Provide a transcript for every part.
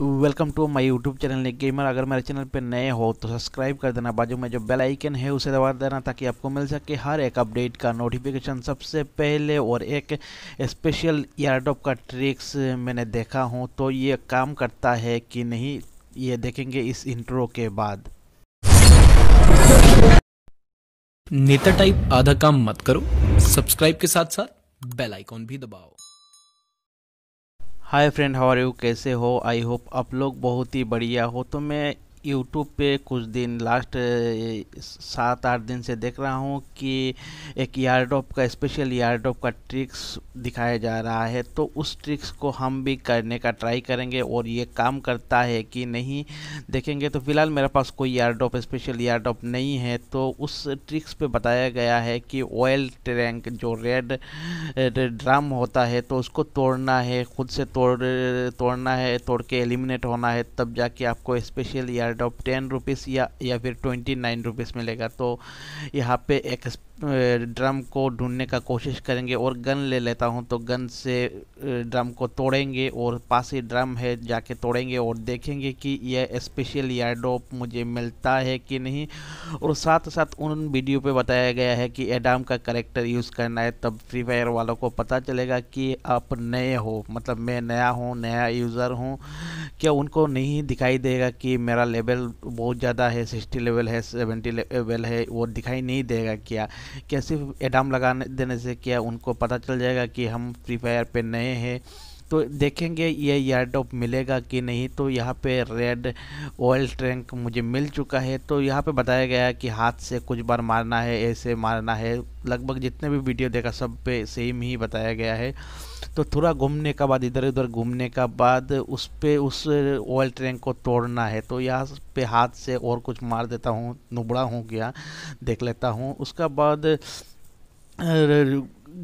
welcome to my YouTube channel ने gamer अगर मेरे चैनल पर नए हो तो सब्सक्राइब कर देना बाजू में जो बेल आइकन है उसे दबा देना ताकि आपको मिल सके हर एक अपडेट का नोटिफिकेशन सबसे पहले और एक स्पेशल एयरडॉप का ट्रिक्स मैंने देखा हूँ तो ये काम करता है कि नहीं ये देखेंगे इस इंट्रो के बाद नेता टाइप आधा काम मत करो सब्सक्राइब के साथ साथ बेल आइकॉन भी दबाओ hi friend how are you कैसे हो आई होप आप लोग बहुत ही बढ़िया हो तो मैं यूट्यूब पे कुछ दिन लास्ट सात आठ दिन से देख रहा हूँ कि एक यार्डॉप का स्पेशल यार्डॉप का ट्रिक्स दिखाया जा रहा है तो उस ट्रिक्स को हम भी करने का ट्राई करेंगे और ये काम करता है कि नहीं देखेंगे तो फ़िलहाल मेरे पास कोई यार्डॉप स्पेशल यार्डॉप नहीं है तो उस ट्रिक्स पे बताया गया है कि ऑयल टैंक जो रेड, ड्रम होता है तो उसको तोड़ना है ख़ुद से तोड़ तोड़ना है तोड़ के एलिमिनेट होना है तब जाके आपको स्पेशल यार रेट ऑफ टेन रुपीज़ या या फिर ट्वेंटी नाइन रुपीज़ मिलेगा तो यहाँ पे एक ड्रम को ढूंढने का कोशिश करेंगे और गन ले लेता हूँ तो गन से ड्रम को तोड़ेंगे और पास ही ड्रम है जाके तोड़ेंगे और देखेंगे कि यह स्पेशल एयरडॉप मुझे मिलता है कि नहीं और साथ साथ उन वीडियो पे बताया गया है कि एडाम का करेक्टर यूज़ करना है तब फ्री फायर वालों को पता चलेगा कि आप नए हो मतलब मैं नया हूँ नया यूज़र हूँ क्या उनको नहीं दिखाई देगा कि मेरा लेवल बहुत ज़्यादा है सिक्सटी लेवल है सेवेंटी लेवल है वो दिखाई नहीं देगा क्या क्या सिर्फ एडाम लगाने देने से क्या उनको पता चल जाएगा कि हम फ्री फायर पे नए हैं तो देखेंगे ये यार्ड मिलेगा कि नहीं तो यहाँ पे रेड ऑयल ट्रैंक मुझे मिल चुका है तो यहाँ पे बताया गया है कि हाथ से कुछ बार मारना है ऐसे मारना है लगभग जितने भी वीडियो देखा सब पे सेम ही बताया गया है तो थोड़ा घूमने का बाद इधर उधर घूमने का बाद उस पर उस ऑयल ट्रैंक को तोड़ना है तो यहाँ पे हाथ से और कुछ मार देता हूँ नुबड़ा हूँ क्या देख लेता हूँ उसका बाद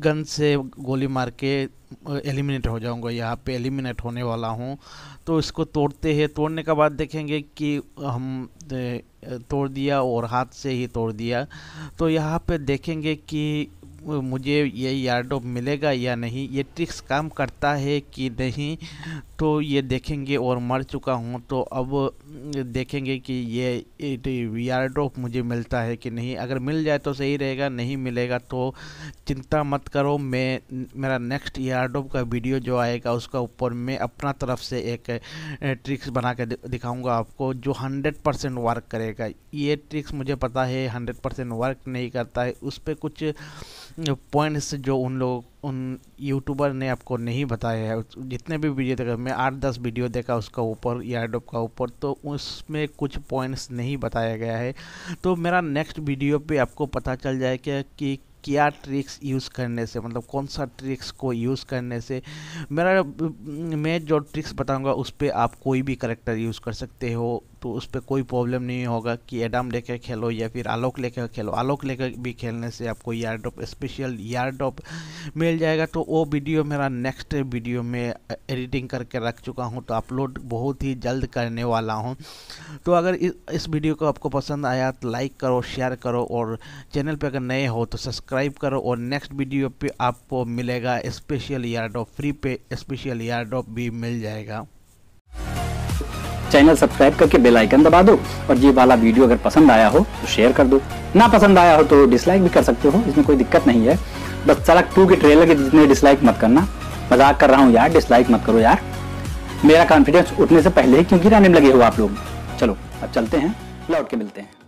गन से गोली मार के एलिमिनेट हो जाऊंगा यहाँ पे एलिमिनेट होने वाला हूँ तो इसको तोड़ते हैं तोड़ने के बाद देखेंगे कि हम तोड़ दिया और हाथ से ही तोड़ दिया तो यहाँ पे देखेंगे कि मुझे ये यार्डो मिलेगा या नहीं ये ट्रिक्स काम करता है कि नहीं तो ये देखेंगे और मर चुका हूँ तो अब देखेंगे कि ये यार्डो मुझे मिलता है कि नहीं अगर मिल जाए तो सही रहेगा नहीं मिलेगा तो चिंता मत करो मैं मेरा नेक्स्ट यार्डो का वीडियो जो आएगा उसका ऊपर मैं अपना तरफ से एक ट्रिक्स बना के दिखाऊँगा आपको जो हंड्रेड परसेंट वर्क करेगा ये ट्रिक्स मुझे पता है हंड्रेड परसेंट वर्क नहीं करता है उस पर कुछ पॉइंट्स जो उन लोग उन यूट्यूबर ने आपको नहीं बताया है जितने भी वीडियो देखा मैं आठ दस वीडियो देखा उसका ऊपर या डॉप का ऊपर तो उसमें कुछ पॉइंट्स नहीं बताया गया है तो मेरा नेक्स्ट वीडियो पे आपको पता चल जाएगा कि क्या ट्रिक्स यूज़ करने से मतलब कौन सा ट्रिक्स को यूज़ करने से मेरा मैं जो ट्रिक्स बताऊंगा उस पर आप कोई भी करेक्टर यूज़ कर सकते हो तो उस पर कोई प्रॉब्लम नहीं होगा कि एडम लेकर खेलो या फिर आलोक लेकर खेलो आलोक लेकर भी खेलने से आपको yard drop special yard off मिल जाएगा तो वो वीडियो मेरा नेक्स्ट वीडियो में एडिटिंग करके रख चुका हूँ तो अपलोड बहुत ही जल्द करने वाला हूँ तो अगर इस वीडियो को आपको पसंद आया तो लाइक करो शेयर करो और चैनल पर अगर नए हो तो सब्सक्राइब करो और नेक्स्ट वीडियो पर आपको मिलेगा स्पेशल यार्ड ऑफ फ्री पे स्पेशल यार्ड ड्रॉप भी मिल जाएगा चैनल सब्सक्राइब करके बेल आइकन दबा दो और ये वाला वीडियो अगर पसंद आया हो तो शेयर कर दो ना पसंद आया हो तो डिसलाइक भी कर सकते हो इसमें कोई दिक्कत नहीं है बस सड़क टू के ट्रेलर के जितने डिसलाइक मत करना मजाक कर रहा हूँ यार डिसलाइक मत करो यार मेरा कॉन्फिडेंस उठने से पहले ही क्यों गिराने में लगे हो आप लोग चलो अब चलते हैं लौट के मिलते हैं